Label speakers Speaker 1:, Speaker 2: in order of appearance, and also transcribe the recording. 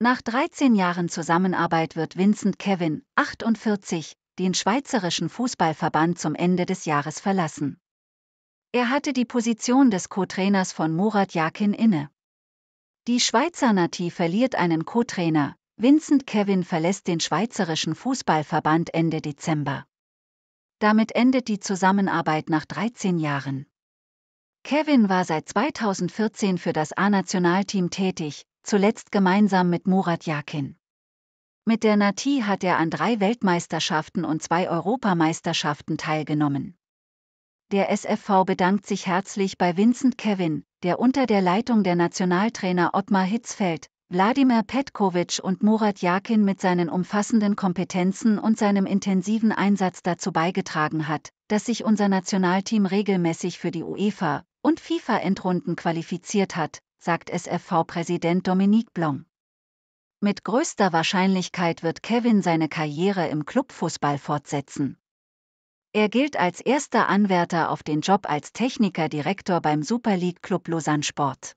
Speaker 1: Nach 13 Jahren Zusammenarbeit wird Vincent Kevin, 48, den Schweizerischen Fußballverband zum Ende des Jahres verlassen. Er hatte die Position des Co-Trainers von Murat Yakin inne. Die Schweizer Nati verliert einen Co-Trainer, Vincent Kevin verlässt den Schweizerischen Fußballverband Ende Dezember. Damit endet die Zusammenarbeit nach 13 Jahren. Kevin war seit 2014 für das A-Nationalteam tätig, zuletzt gemeinsam mit Murat Yakin. Mit der Nati hat er an drei Weltmeisterschaften und zwei Europameisterschaften teilgenommen. Der SFV bedankt sich herzlich bei Vincent Kevin, der unter der Leitung der Nationaltrainer Ottmar Hitzfeld, Wladimir Petkovic und Murat Yakin mit seinen umfassenden Kompetenzen und seinem intensiven Einsatz dazu beigetragen hat, dass sich unser Nationalteam regelmäßig für die UEFA und FIFA-Endrunden qualifiziert hat, sagt SFV-Präsident Dominique Blanc. Mit größter Wahrscheinlichkeit wird Kevin seine Karriere im Clubfußball fortsetzen. Er gilt als erster Anwärter auf den Job als Technikerdirektor beim Super League Club Lausanne Sport.